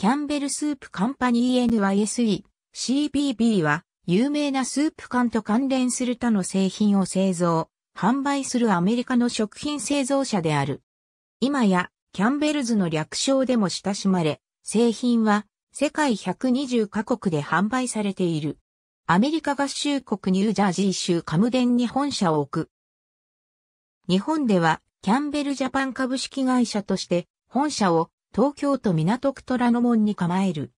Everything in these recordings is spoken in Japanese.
キャンベルスープカンパニー NYSE、CBB は、有名なスープ缶と関連する他の製品を製造、販売するアメリカの食品製造者である。今や、キャンベルズの略称でも親しまれ、製品は、世界120カ国で販売されている。アメリカ合衆国ニュージャージー州カムデンに本社を置く。日本では、キャンベルジャパン株式会社として、本社を東京都港区虎ノ門に構える。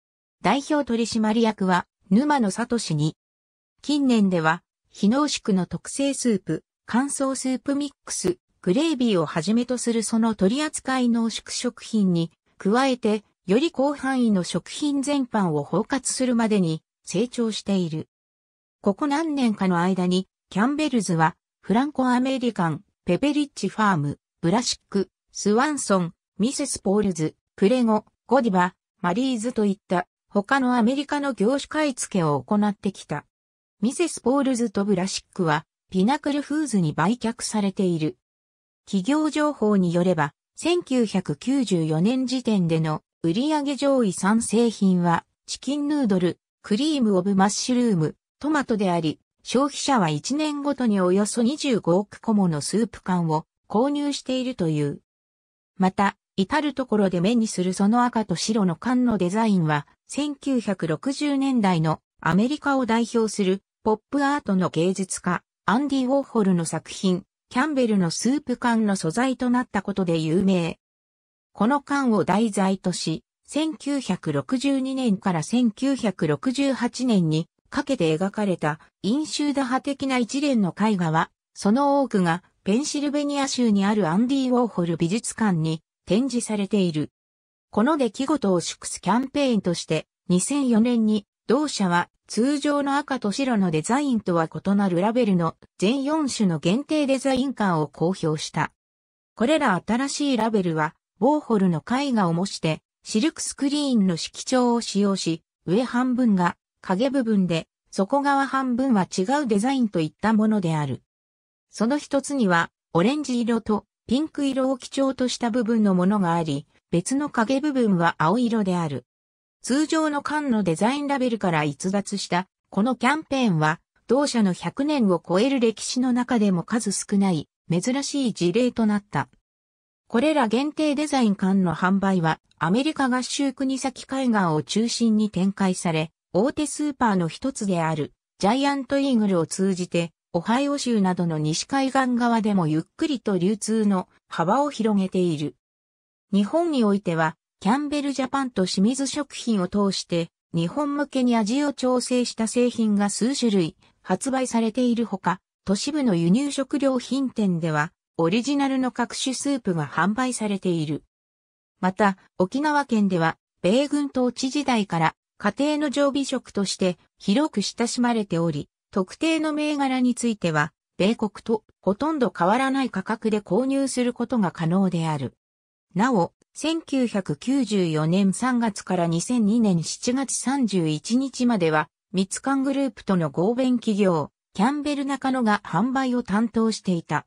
代表取締役は沼野聡に。近年では、非濃縮の特製スープ、乾燥スープミックス、グレービーをはじめとするその取扱い濃縮食品に、加えて、より広範囲の食品全般を包括するまでに成長している。ここ何年かの間に、キャンベルズは、フランコアメリカン、ペペリッチファーム、ブラシック、スワンソン、ミセスポールズ、プレゴ、ゴディバ、マリーズといった他のアメリカの業種買い付けを行ってきた。ミセス・ポールズとブラシックはピナクルフーズに売却されている。企業情報によれば、1994年時点での売上上位3製品は、チキンヌードル、クリームオブマッシュルーム、トマトであり、消費者は1年ごとにおよそ25億個ものスープ缶を購入しているという。また、至るところで目にするその赤と白の缶のデザインは、1960年代のアメリカを代表するポップアートの芸術家、アンディ・ウォーホルの作品、キャンベルのスープ缶の素材となったことで有名。この缶を題材とし、1962年から1968年にかけて描かれた飲酒打破的な一連の絵画は、その多くがペンシルベニア州にあるアンディ・ウォーホル美術館に展示されている。この出来事を祝すキャンペーンとして、2004年に同社は通常の赤と白のデザインとは異なるラベルの全4種の限定デザイン感を公表した。これら新しいラベルは、ウォーホルの絵画を模して、シルクスクリーンの色調を使用し、上半分が影部分で、底側半分は違うデザインといったものである。その一つには、オレンジ色とピンク色を基調とした部分のものがあり、別の影部分は青色である。通常の缶のデザインラベルから逸脱したこのキャンペーンは、同社の100年を超える歴史の中でも数少ない珍しい事例となった。これら限定デザイン缶の販売はアメリカ合衆国先海岸を中心に展開され、大手スーパーの一つであるジャイアントイーグルを通じてオハイオ州などの西海岸側でもゆっくりと流通の幅を広げている。日本においては、キャンベルジャパンと清水食品を通して、日本向けに味を調整した製品が数種類発売されているほか、都市部の輸入食料品店では、オリジナルの各種スープが販売されている。また、沖縄県では、米軍統治時代から家庭の常備食として広く親しまれており、特定の銘柄については、米国とほとんど変わらない価格で購入することが可能である。なお、1994年3月から2002年7月31日までは、密館グループとの合弁企業、キャンベル中野が販売を担当していた。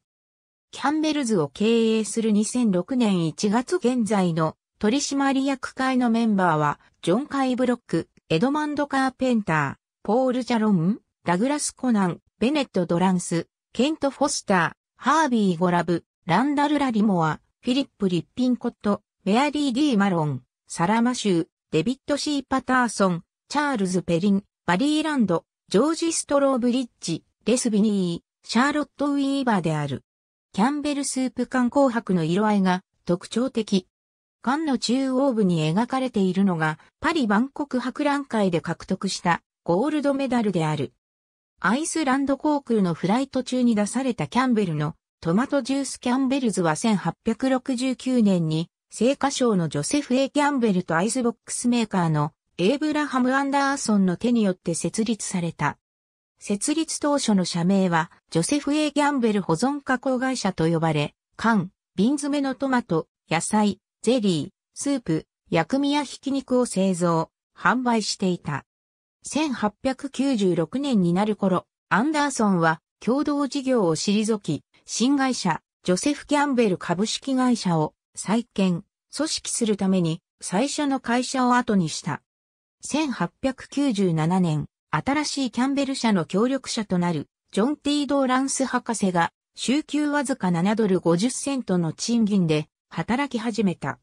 キャンベルズを経営する2006年1月現在の取締役会のメンバーは、ジョン・カイ・ブロック、エドマンド・カーペンター、ポール・ジャロン、ダグラス・コナン、ベネット・ドランス、ケント・フォスター、ハービー・ゴラブ、ランダル・ラリモア、フィリップ・リッピンコット、メアリー・ディー・マロン、サラ・マシュー、デビット・シー・パターソン、チャールズ・ペリン、バリー・ランド、ジョージ・ストローブリッジ、レスビニー、シャーロット・ウィーバーである。キャンベルスープ缶紅白の色合いが特徴的。缶の中央部に描かれているのがパリ万国博覧会で獲得したゴールドメダルである。アイスランド航空のフライト中に出されたキャンベルのトマトジュースキャンベルズは1869年に聖火賞のジョセフ・エキャンベルとアイスボックスメーカーのエイブラハム・アンダーソンの手によって設立された。設立当初の社名は、ジョセフ・エイ・ギャンベル保存加工会社と呼ばれ、缶、瓶詰めのトマト、野菜、ゼリー、スープ、薬味やひき肉を製造、販売していた。1896年になる頃、アンダーソンは共同事業を退き、新会社、ジョセフ・キャンベル株式会社を再建、組織するために最初の会社を後にした。1897年、新しいキャンベル社の協力者となる、ジョン・ティード・ランス博士が、週休わずか7ドル50セントの賃金で働き始めた。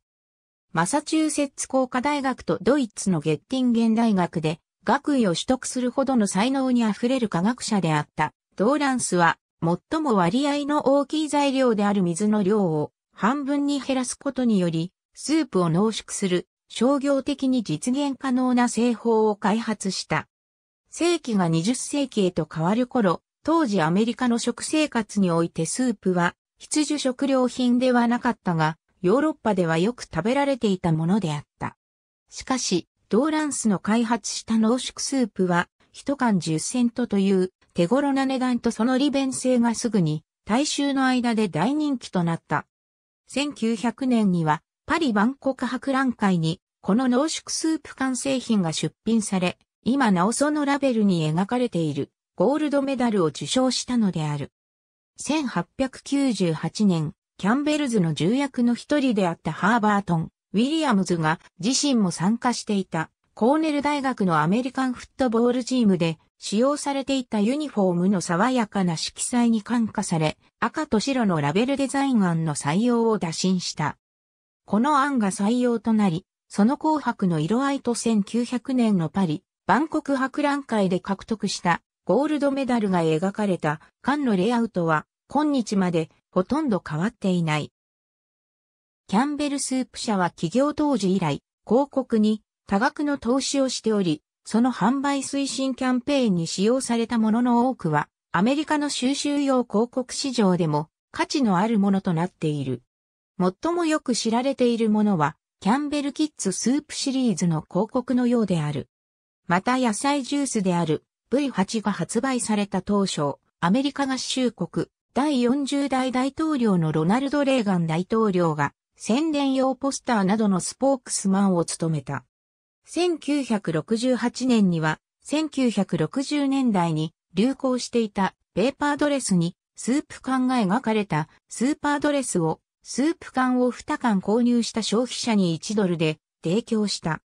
マサチューセッツ工科大学とドイツのゲッティンゲン大学で学位を取得するほどの才能に溢れる科学者であった。ドーランスは、最も割合の大きい材料である水の量を半分に減らすことにより、スープを濃縮する商業的に実現可能な製法を開発した。世紀が20世紀へと変わる頃、当時アメリカの食生活においてスープは必需食料品ではなかったが、ヨーロッパではよく食べられていたものであった。しかし、ドーランスの開発した濃縮スープは、一缶10セントという手頃な値段とその利便性がすぐに大衆の間で大人気となった。1900年にはパリ万国博覧会にこの濃縮スープ缶製品が出品され、今なおそのラベルに描かれているゴールドメダルを受賞したのである。1898年、キャンベルズの重役の一人であったハーバートン、ウィリアムズが自身も参加していた、コーネル大学のアメリカンフットボールチームで使用されていたユニフォームの爽やかな色彩に感化され、赤と白のラベルデザイン案の採用を打診した。この案が採用となり、その紅白の色合いと1900年のパリ、万国博覧会で獲得したゴールドメダルが描かれた缶のレイアウトは今日までほとんど変わっていない。キャンベルスープ社は企業当時以来、広告に多額の投資をしており、その販売推進キャンペーンに使用されたものの多くは、アメリカの収集用広告市場でも価値のあるものとなっている。最もよく知られているものは、キャンベルキッズスープシリーズの広告のようである。また野菜ジュースである V8 が発売された当初、アメリカ合衆国第40代大統領のロナルド・レーガン大統領が宣伝用ポスターなどのスポークスマンを務めた。1968年には、1960年代に流行していたペーパードレスにスープ缶が描かれたスーパードレスをスープ缶を2缶購入した消費者に1ドルで提供した。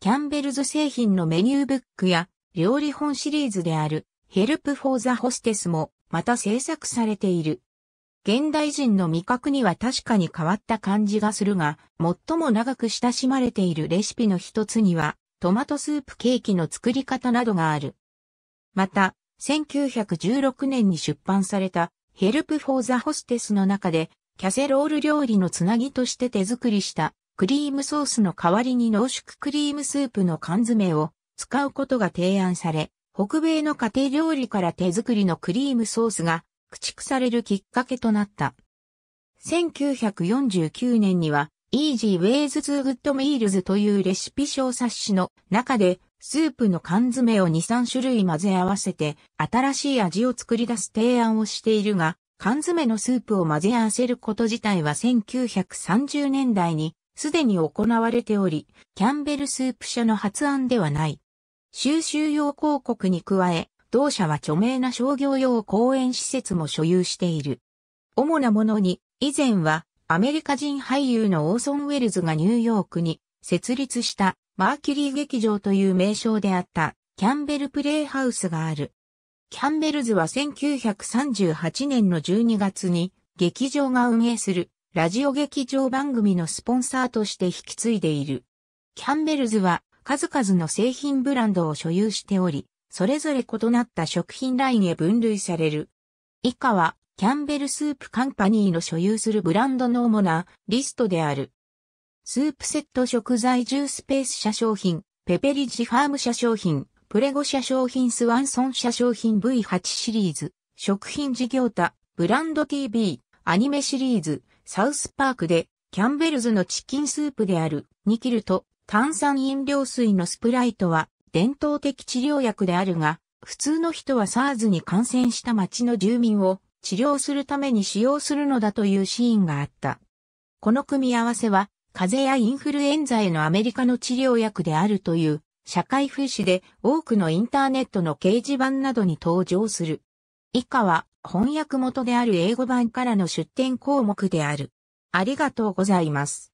キャンベルズ製品のメニューブックや料理本シリーズであるヘルプフォーザホステスもまた制作されている。現代人の味覚には確かに変わった感じがするが、最も長く親しまれているレシピの一つには、トマトスープケーキの作り方などがある。また、1916年に出版された、ヘルプ・フォー・ザ・ホステスの中で、キャセロール料理のつなぎとして手作りした、クリームソースの代わりに濃縮クリームスープの缶詰を使うことが提案され、北米の家庭料理から手作りのクリームソースが駆逐されるきっかけとなった。1949年には、イージーウェイズ・ g o グッド・ミールズというレシピ小冊子の中で、スープの缶詰を2、3種類混ぜ合わせて、新しい味を作り出す提案をしているが、缶詰のスープを混ぜ合わせること自体は1930年代にすでに行われており、キャンベルスープ社の発案ではない。収集用広告に加え、同社は著名な商業用公園施設も所有している。主なものに、以前はアメリカ人俳優のオーソン・ウェルズがニューヨークに設立したマーキュリー劇場という名称であったキャンベルプレイハウスがある。キャンベルズは1938年の12月に劇場が運営するラジオ劇場番組のスポンサーとして引き継いでいる。キャンベルズは数々の製品ブランドを所有しており、それぞれ異なった食品ラインへ分類される。以下は、キャンベルスープカンパニーの所有するブランドの主なリストである。スープセット食材ジュースペース社商品、ペペリジファーム社商品、プレゴ社商品スワンソン社商品 V8 シリーズ、食品事業他、ブランド TV、アニメシリーズ、サウスパークで、キャンベルズのチキンスープである、ニキルと炭酸飲料水のスプライトは、伝統的治療薬であるが、普通の人は SARS に感染した町の住民を治療するために使用するのだというシーンがあった。この組み合わせは、風邪やインフルエンザへのアメリカの治療薬であるという社会風刺で多くのインターネットの掲示板などに登場する。以下は翻訳元である英語版からの出典項目である。ありがとうございます。